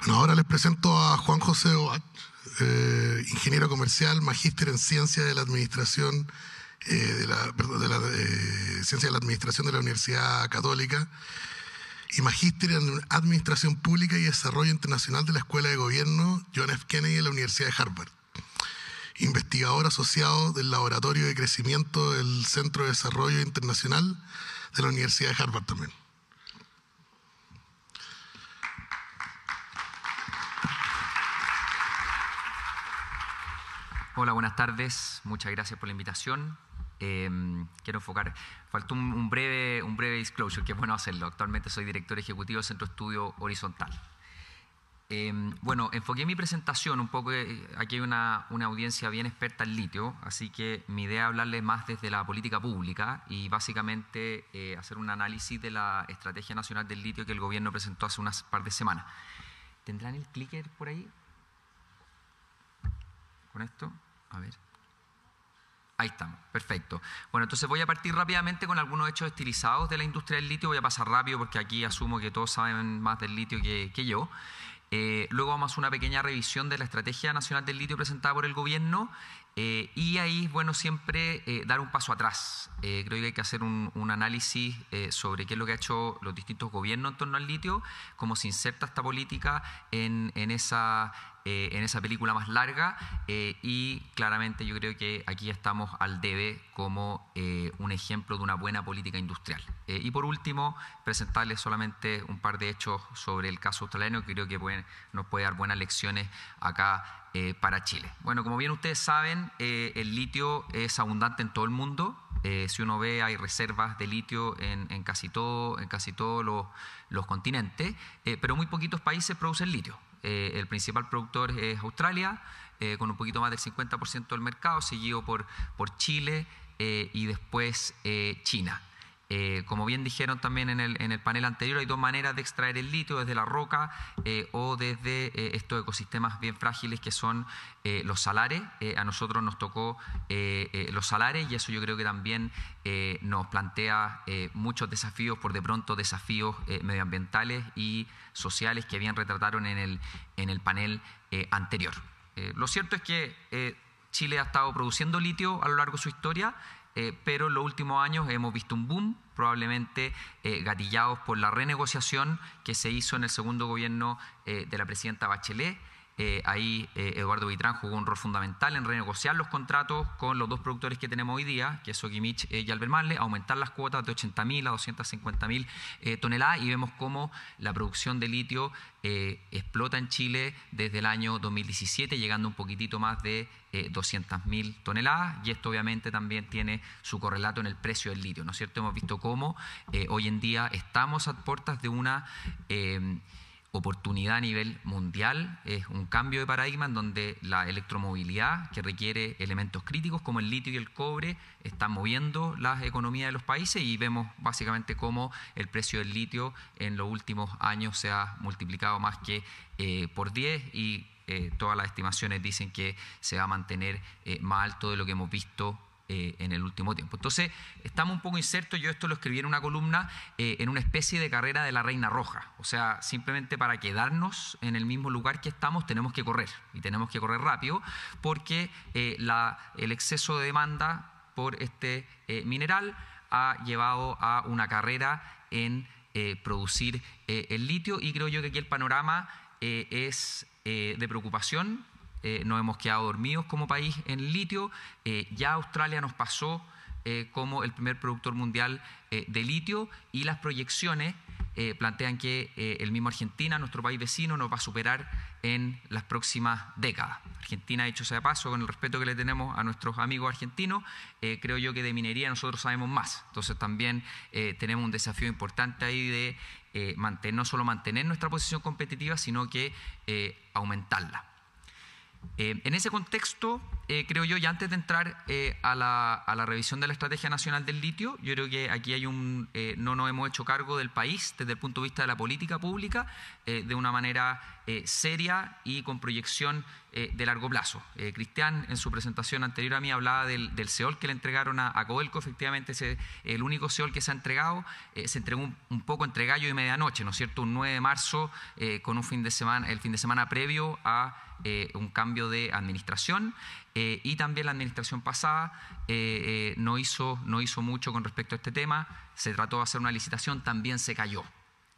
Bueno, ahora les presento a Juan José eh, ingeniero comercial, magíster en ciencia de la administración. Eh, de eh, Ciencia de la Administración de la Universidad Católica y magíster en Administración Pública y Desarrollo Internacional de la Escuela de Gobierno John F. Kennedy de la Universidad de Harvard. Investigador asociado del Laboratorio de Crecimiento del Centro de Desarrollo Internacional de la Universidad de Harvard también. Hola, buenas tardes. Muchas gracias por la invitación. Em, quiero enfocar, faltó un, breve, un breve disclosure, que es bueno hacerlo. Actualmente soy director ejecutivo del Centro Estudio Horizontal. Em, bueno, enfoqué mi presentación un poco, eh, aquí hay una, una, audiencia bien experta en litio, así que mi idea es hablarles más desde la política pública y básicamente eh, hacer un análisis de la Estrategia Nacional del Litio que el gobierno presentó hace unas par de semanas. ¿Tendrán el clicker por ahí? esto. A ver. Ahí estamos, perfecto. Bueno, entonces voy a partir rápidamente con algunos hechos estilizados de la industria del litio. Voy a pasar rápido porque aquí asumo que todos saben más del litio que, yo. Eh, luego vamos a una pequeña revisión de la Estrategia Nacional del Litio presentada por el gobierno eh, y ahí es bueno siempre eh, dar un paso atrás. creo que hay que hacer un, análisis sobre qué es lo que han hecho los distintos gobiernos en torno al litio, cómo se inserta esta política en esa eh, en esa película más larga eh, y claramente yo creo que aquí estamos al debe como eh, un ejemplo de una buena política industrial. y por último, presentarles solamente un par de hechos sobre el caso australiano que creo que pueden, nos puede dar buenas lecciones acá para Chile. Bueno, como bien ustedes saben, el litio es abundante en todo el mundo. si uno ve, hay reservas de litio en, casi todos en casi todos los continentes, pero muy poquitos países producen litio. Eh, el principal productor es Australia, eh, con un poquito más del 50% del mercado, seguido por, por Chile eh, y después China. Eh, como bien dijeron también en el, en el, panel anterior, hay dos maneras de extraer el litio, desde la roca eh, o desde eh, estos ecosistemas bien frágiles que son los salares. a nosotros nos tocó los salares y eso yo creo que también nos plantea muchos desafíos, por de pronto desafíos medioambientales y sociales que bien retrataron en el, en el panel anterior. lo cierto es que Chile ha estado produciendo litio a lo largo de su historia. Eh, pero en los últimos años hemos visto un boom, probablemente eh, gatillados por la renegociación que se hizo en el segundo gobierno eh, de la presidenta Bachelet eh, ahí eh, Eduardo Vitran jugó un rol fundamental en renegociar los contratos con los dos productores que tenemos hoy día, que es Oquimich eh, y Albermarle, aumentar las cuotas de 80.000 a 250.000 toneladas y vemos cómo la producción de litio explota en Chile desde el año 2017, llegando un poquitito más de 200.000 toneladas y esto obviamente también tiene su correlato en el precio del litio, ¿no es cierto? Hemos visto cómo hoy en día estamos a puertas de una oportunidad a nivel mundial, es un cambio de paradigma en donde la electromovilidad, que requiere elementos críticos como el litio y el cobre, están moviendo las economías de los países y vemos básicamente cómo el precio del litio en los últimos años se ha multiplicado más que eh, por 10 y eh, todas las estimaciones dicen que se va a mantener eh, más alto de lo que hemos visto eh, en el último tiempo. Entonces, estamos un poco insertos, yo esto lo escribí en una columna, eh, en una especie de carrera de la Reina Roja. O sea, simplemente para quedarnos en el mismo lugar que estamos, tenemos que correr, y tenemos que correr rápido, porque eh, la, el exceso de demanda por este mineral ha llevado a una carrera en producir el litio, y creo yo que aquí el panorama es de preocupación, eh, nos hemos quedado dormidos como país en litio, eh, ya Australia nos pasó eh, como el primer productor mundial de litio y las proyecciones plantean que el mismo Argentina, nuestro país vecino, nos va a superar en las próximas décadas. Argentina, ha hecho ese paso, con el respeto que le tenemos a nuestros amigos argentinos, creo yo que de minería nosotros sabemos más. Entonces también tenemos un desafío importante ahí de mantener, no solo mantener nuestra posición competitiva, sino que aumentarla. Eh, en ese contexto, eh, creo yo, y antes de entrar eh, a, la, revisión de la Estrategia Nacional del Litio, yo creo que aquí hay un, no nos hemos hecho cargo del país desde el punto de vista de la política pública de una manera seria y con proyección de largo plazo. Cristian, en su presentación anterior a mí, hablaba del, del que le entregaron a, Coelco, efectivamente es el único seol que se ha entregado, se entregó un, un, poco entre gallo y medianoche, ¿no es cierto? Un 9 de marzo, con un fin de semana, el fin de semana previo a... Eh, un cambio de administración eh, y también la administración pasada eh, no, hizo, no hizo mucho con respecto a este tema, se trató de hacer una licitación, también se cayó.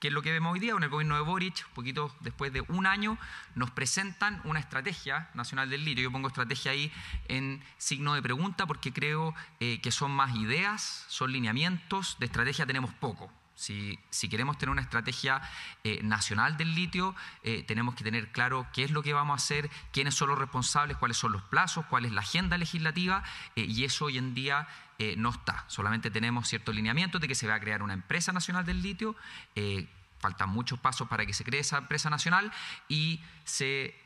¿Qué es lo que vemos hoy día? Con el gobierno de Boric, poquito después de un año, nos presentan una estrategia nacional del litio. Yo pongo estrategia ahí en signo de pregunta porque creo que son más ideas, son lineamientos, de estrategia tenemos poco. Si, queremos tener una estrategia eh, nacional del litio, eh, tenemos que tener claro qué es lo que vamos a hacer, quiénes son los responsables, cuáles son los plazos, cuál es la agenda legislativa, eh, y eso hoy en día no está. Solamente tenemos cierto lineamientos de que se va a crear una empresa nacional del litio. Faltan muchos pasos para que se cree esa empresa nacional y se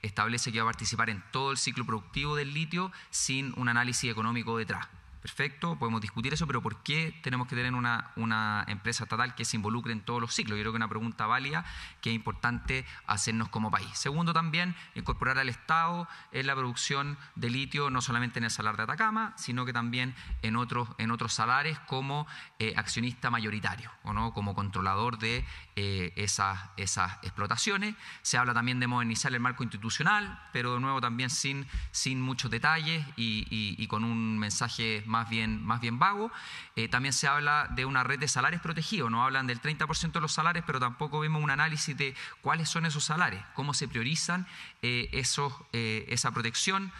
establece que va a participar en todo el ciclo productivo del litio sin un análisis económico detrás. Perfecto, podemos discutir eso, pero ¿por qué tenemos que tener una, empresa estatal que se involucre en todos los ciclos? Yo creo que es una pregunta válida que es importante hacernos como país. Segundo, también incorporar al Estado en la producción de litio, no solamente en el salar de Atacama, sino que también en otros, en otros salares como eh, accionista mayoritario o no como controlador de eh, esas, esas explotaciones. Se habla también de modernizar el marco institucional, pero de nuevo también sin, sin muchos detalles y con un mensaje más bien, más bien vago. Eh, también se habla de una red de salarios protegidos, no hablan del 30% de los salarios, pero tampoco vemos un análisis de cuáles son esos salarios, cómo se priorizan eh, esos, eh, esa protección.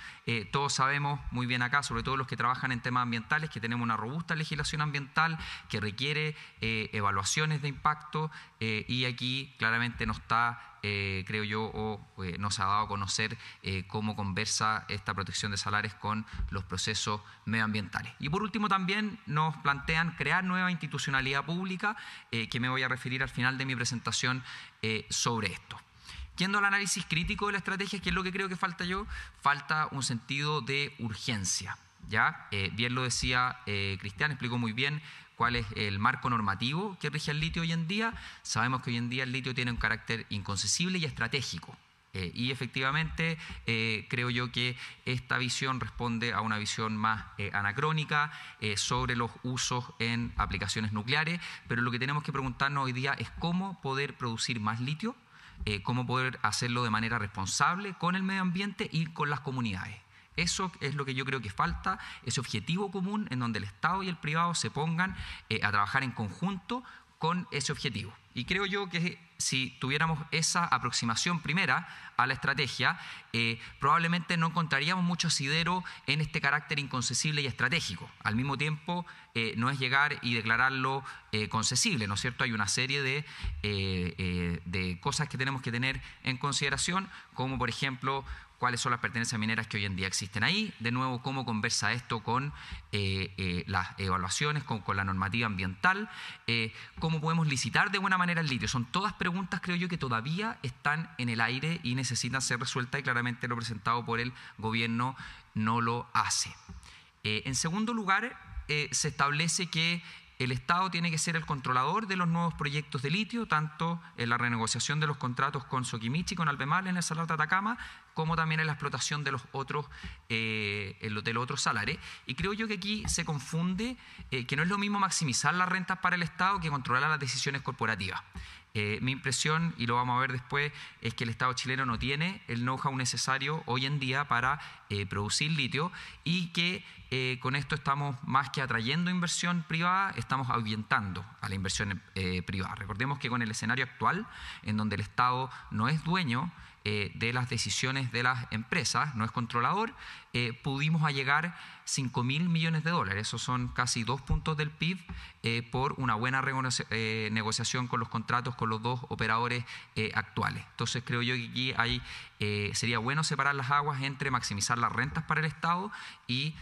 todos sabemos muy bien acá, sobre todo los que trabajan en temas ambientales, que tenemos una robusta legislación ambiental que requiere evaluaciones de impacto y aquí claramente no está eh, creo yo, o eh, nos ha dado a conocer eh, cómo conversa esta protección de salarios con los procesos medioambientales. Y por último también nos plantean crear nueva institucionalidad pública, que me voy a referir al final de mi presentación sobre esto. Yendo al análisis crítico de la estrategia, que es lo que creo que falta yo, falta un sentido de urgencia. ¿ya? bien lo decía Cristian, explicó muy bien cuál es el marco normativo que rige el litio hoy en día. Sabemos que hoy en día el litio tiene un carácter inconcesible y estratégico. Eh, y efectivamente eh, creo yo que esta visión responde a una visión más eh, anacrónica sobre los usos en aplicaciones nucleares, pero lo que tenemos que preguntarnos hoy día es cómo poder producir más litio, cómo poder hacerlo de manera responsable con el medio ambiente y con las comunidades. Eso es lo que yo creo que falta, ese objetivo común en donde el Estado y el privado se pongan eh, a trabajar en conjunto con ese objetivo. Y creo yo que si tuviéramos esa aproximación primera a la estrategia, eh, probablemente no encontraríamos mucho asidero en este carácter inconcesible y estratégico. Al mismo tiempo, eh, no es llegar y declararlo concesible, ¿no es cierto? Hay una serie de, de cosas que tenemos que tener en consideración, como por ejemplo cuáles son las pertenencias mineras que hoy en día existen ahí. De nuevo, cómo conversa esto con eh, eh, las evaluaciones, con, la normativa ambiental, eh, cómo podemos licitar de buena manera el litio. Son todas preguntas, creo yo, que todavía están en el aire y necesitan ser resueltas y claramente lo presentado por el gobierno no lo hace. en segundo lugar, se establece que el Estado tiene que ser el controlador de los nuevos proyectos de litio, tanto en la renegociación de los contratos con Soquimichi, con Albemarle en el Salar de Atacama, como también en la explotación de los otros, eh, otros salares. Y creo yo que aquí se confunde eh, que no es lo mismo maximizar las rentas para el Estado que controlar las decisiones corporativas. Eh, mi impresión, y lo vamos a ver después, es que el Estado chileno no tiene el know-how necesario hoy en día para eh, producir litio y que eh, con esto estamos más que atrayendo inversión privada, estamos ahuyentando a la inversión privada. Recordemos que con el escenario actual, en donde el Estado no es dueño, eh, de las decisiones de las empresas, no es controlador, eh, pudimos a llegar 5 mil millones de dólares. Esos son casi dos puntos del PIB eh, por una buena negociación con los contratos con los dos operadores actuales. Entonces creo yo que aquí sería bueno separar las aguas entre maximizar las rentas para el Estado y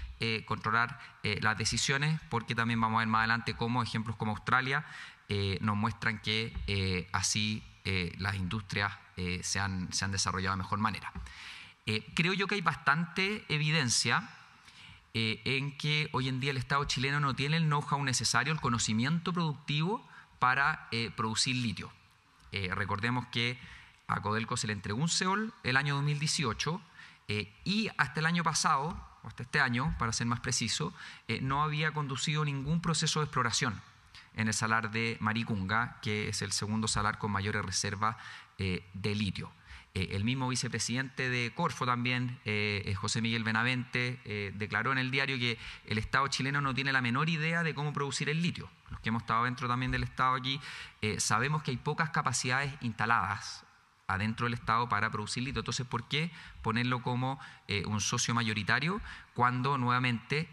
controlar las decisiones, porque también vamos a ver más adelante cómo ejemplos como Australia nos muestran que así las industrias eh, se, han, desarrollado de mejor manera. Eh, creo yo que hay bastante evidencia eh, en que hoy en día el Estado chileno no tiene el know-how necesario, el conocimiento productivo para producir litio. recordemos que a Codelco se le entregó un SEOL el año 2018 y hasta el año pasado, hasta este año, para ser más preciso, no había conducido ningún proceso de exploración en el salar de Maricunga, que es el segundo salar con mayores reservas eh, de litio. Eh, el mismo vicepresidente de Corfo también, eh, José Miguel Benavente, declaró en el diario que el Estado chileno no tiene la menor idea de cómo producir el litio. Los que hemos estado dentro también del Estado aquí, sabemos que hay pocas capacidades instaladas adentro del Estado para producir litio. Entonces, ¿por qué ponerlo como un socio mayoritario cuando nuevamente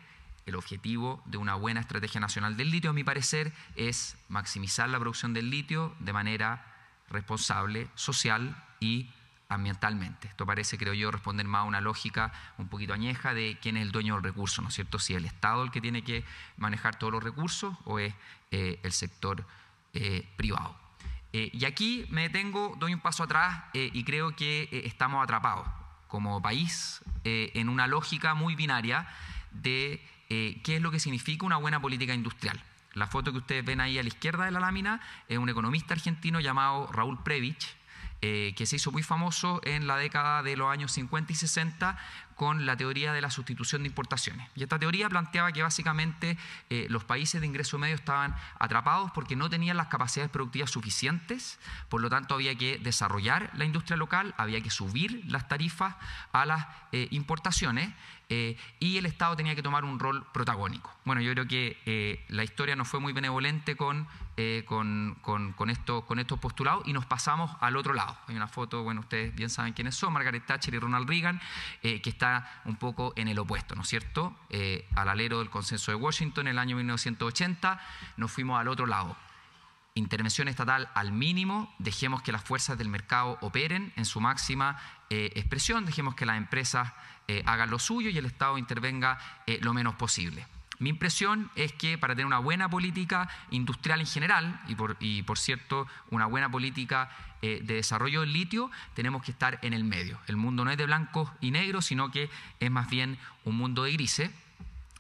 el objetivo de una buena estrategia nacional del litio, a mi parecer, es maximizar la producción del litio de manera responsable, social y ambientalmente. Esto parece, creo yo, responder más a una lógica un poquito añeja de quién es el dueño del recurso, ¿no es cierto? Si es el Estado el que tiene que manejar todos los recursos o es eh, el sector eh, privado. Eh, y aquí me detengo, doy un paso atrás y creo que estamos atrapados como país en una lógica muy binaria de eh, qué es lo que significa una buena política industrial. La foto que ustedes ven ahí a la izquierda de la lámina es un economista argentino llamado Raúl Previch, eh, que se hizo muy famoso en la década de los años 50 y 60 con la teoría de la sustitución de importaciones. Y esta teoría planteaba que básicamente eh, los países de ingreso medio estaban atrapados porque no tenían las capacidades productivas suficientes, por lo tanto había que desarrollar la industria local, había que subir las tarifas a las eh, importaciones eh, y el Estado tenía que tomar un rol protagónico. Bueno, yo creo que la historia no fue muy benevolente con, con, con estos postulados y nos pasamos al otro lado. Hay una foto, bueno, ustedes bien saben quiénes son, Margaret Thatcher y Ronald Reagan, que están está un poco en el opuesto, ¿no es cierto? Eh, al alero del consenso de Washington en el año 1980 nos fuimos al otro lado. Intervención estatal al mínimo, dejemos que las fuerzas del mercado operen en su máxima eh, expresión, dejemos que las empresas eh, hagan lo suyo y el Estado intervenga lo menos posible. Mi impresión es que para tener una buena política industrial en general, y por, por cierto, una buena política eh, de desarrollo del litio, tenemos que estar en el medio. El mundo no es de blanco y negro sino que es más bien un mundo de grises.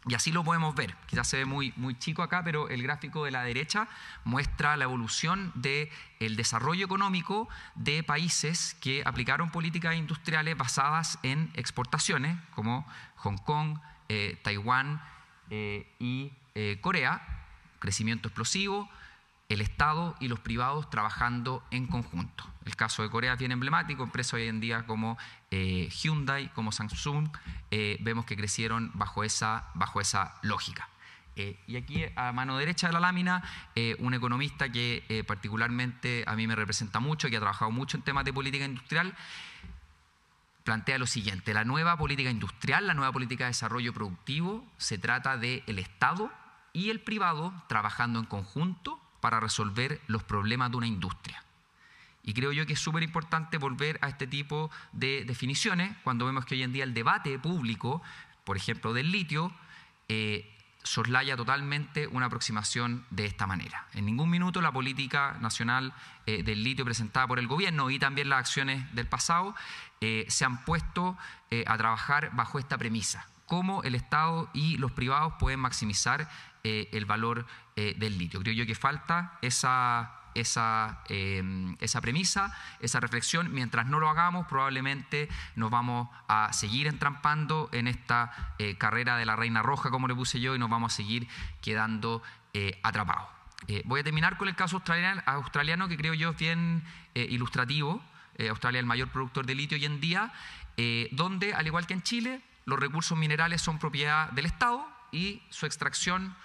Y así lo podemos ver. Quizás se ve muy, chico acá, pero el gráfico de la derecha muestra la evolución del el desarrollo económico de países que aplicaron políticas industriales basadas en exportaciones, como Hong Kong, eh, Taiwán, eh, y eh, Corea, crecimiento explosivo, el Estado y los privados trabajando en conjunto. El caso de Corea es bien emblemático, empresas hoy en día como eh, Hyundai, como Samsung, vemos que crecieron bajo esa, bajo esa lógica. y aquí a mano derecha de la lámina, un economista que particularmente a mí me representa mucho, que ha trabajado mucho en temas de política industrial, plantea lo siguiente, la nueva política industrial, la nueva política de desarrollo productivo, se trata del el Estado y el privado trabajando en conjunto para resolver los problemas de una industria. Y creo yo que es súper importante volver a este tipo de definiciones cuando vemos que hoy en día el debate público, por ejemplo, del litio, eh, soslaya totalmente una aproximación de esta manera. En ningún minuto la política nacional eh, del litio presentada por el gobierno y también las acciones del pasado eh, se han puesto eh, a trabajar bajo esta premisa, cómo el Estado y los privados pueden maximizar el valor del litio. Creo yo que falta esa Em, esa, premisa, esa reflexión. Mientras no lo hagamos, probablemente nos vamos a seguir entrampando en esta eh, carrera de la Reina Roja, como le puse yo, y nos vamos a seguir quedando eh, atrapados. Eh, voy a terminar con el caso australiano, australiano que creo yo es bien ilustrativo. Australia es el mayor productor de litio hoy en día, donde, al igual que en Chile, los recursos minerales son propiedad del Estado y su extracción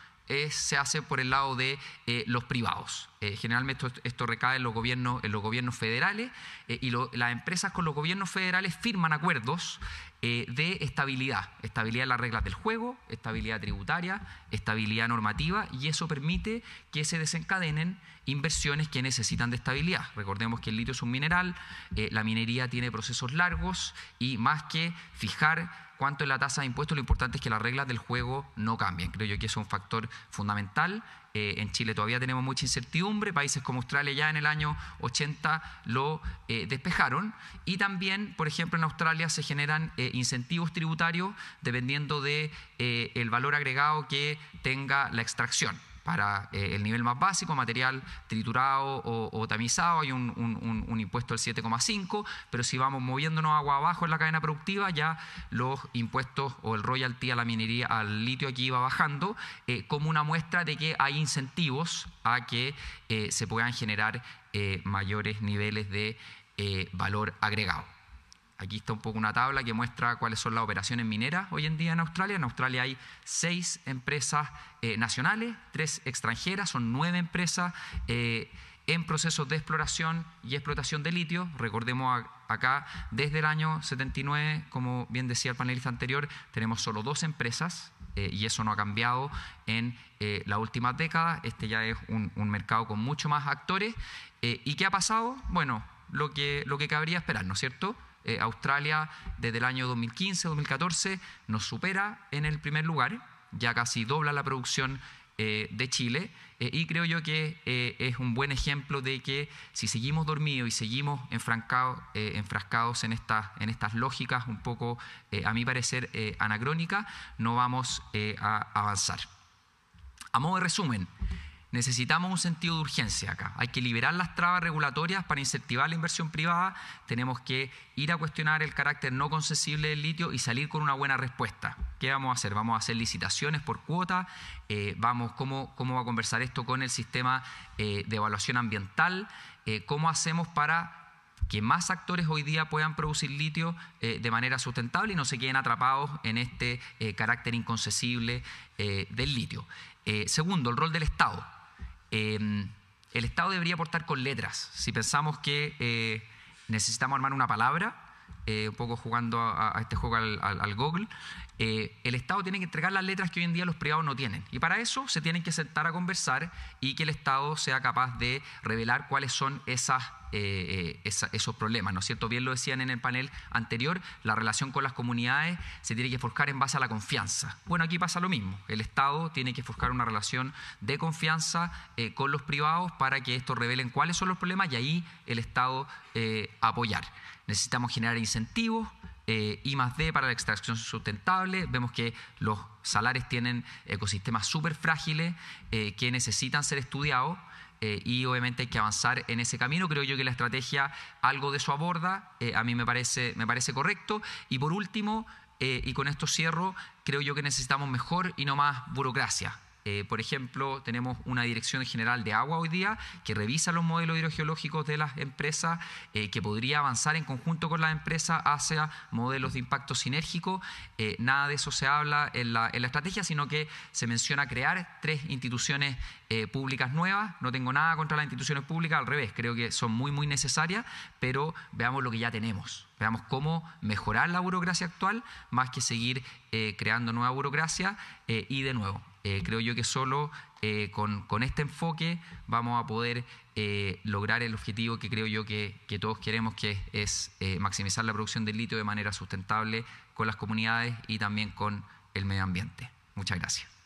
se hace por el lado de eh, los privados. Eh, generalmente esto, recae en los gobiernos, en los gobiernos federales eh, y las empresas con los gobiernos federales firman acuerdos de estabilidad, estabilidad en las reglas del juego, estabilidad tributaria, estabilidad normativa y eso permite que se desencadenen inversiones que necesitan de estabilidad. Recordemos que el litio es un mineral, la minería tiene procesos largos y más que fijar cuánto es la tasa de impuestos, lo importante es que las reglas del juego no cambien. Creo yo que es un factor fundamental. Eh, en Chile todavía tenemos mucha incertidumbre, países como Australia ya en el año 80 lo eh, despejaron y también, por ejemplo, en Australia se generan eh, incentivos tributarios dependiendo del de, el valor agregado que tenga la extracción para eh, el nivel más básico, material triturado o, tamizado, hay un, impuesto del 7,5, pero si vamos moviéndonos agua abajo en la cadena productiva, ya los impuestos o el royalty a la minería, al litio aquí va bajando, eh, como una muestra de que hay incentivos a que eh, se puedan generar mayores niveles de valor agregado. Aquí está un poco una tabla que muestra cuáles son las operaciones mineras hoy en día en Australia. En Australia hay seis empresas eh, nacionales, tres extranjeras, son nueve empresas eh, en procesos de exploración y explotación de litio. Recordemos acá, desde el año 79, como bien decía el panelista anterior, tenemos solo dos empresas eh, y eso no ha cambiado en las últimas décadas. Este ya es un, un mercado con mucho más actores. ¿Y qué ha pasado? Bueno, lo que, lo que cabría esperar, ¿no es cierto? Eh, Australia desde el año 2015-2014 nos supera en el primer lugar, ya casi dobla la producción eh, de Chile eh, y creo yo que es un buen ejemplo de que si seguimos dormidos y seguimos enfrascados, en, esta, en, estas lógicas un poco, a mi parecer, anacrónicas, no vamos a avanzar. A modo de resumen, Necesitamos un sentido de urgencia acá. Hay que liberar las trabas regulatorias para incentivar la inversión privada. Tenemos que ir a cuestionar el carácter no concesible del litio y salir con una buena respuesta. ¿Qué vamos a hacer? ¿Vamos a hacer licitaciones por cuota? Eh, vamos, ¿cómo, ¿Cómo va a conversar esto con el sistema eh, de evaluación ambiental? Eh, ¿Cómo hacemos para que más actores hoy día puedan producir litio de manera sustentable y no se queden atrapados en este carácter inconcesible del litio. segundo, el rol del Estado. Em, el Estado debería aportar con letras. Si pensamos que eh, necesitamos armar una palabra, eh, un poco jugando a, este juego al, Google, eh, el Estado tiene que entregar las letras que hoy en día los privados no tienen. Y para eso se tienen que sentar a conversar y que el Estado sea capaz de revelar cuáles son esas eh, eh, esos problemas, ¿no es cierto? Bien lo decían en el panel anterior, la relación con las comunidades se tiene que forjar en base a la confianza. Bueno, aquí pasa lo mismo, el Estado tiene que forjar una relación de confianza eh, con los privados para que estos revelen cuáles son los problemas y ahí el Estado apoyar. Necesitamos generar incentivos, eh, I más D para la extracción sustentable. Vemos que los salares tienen ecosistemas súper frágiles que necesitan ser estudiados eh, y obviamente hay que avanzar en ese camino. Creo yo que la estrategia algo de eso aborda, eh, a mí me parece, me parece correcto. Y por último, eh, y con esto cierro, creo yo que necesitamos mejor y no más burocracia. Eh, por ejemplo, tenemos una dirección general de agua hoy día que revisa los modelos hidrogeológicos de las empresas, eh, que podría avanzar en conjunto con las empresas hacia modelos de impacto sinérgico. Eh, nada de eso se habla en la, en la, estrategia, sino que se menciona crear tres instituciones públicas nuevas. No tengo nada contra las instituciones públicas, al revés, creo que son muy, muy necesarias, pero veamos lo que ya tenemos. Veamos cómo mejorar la burocracia actual más que seguir creando nueva burocracia y de nuevo eh, creo yo que solo eh, con, este enfoque vamos a poder eh, lograr el objetivo que creo yo que, que todos queremos, que es maximizar la producción del litio de manera sustentable con las comunidades y también con el medio ambiente. Muchas gracias.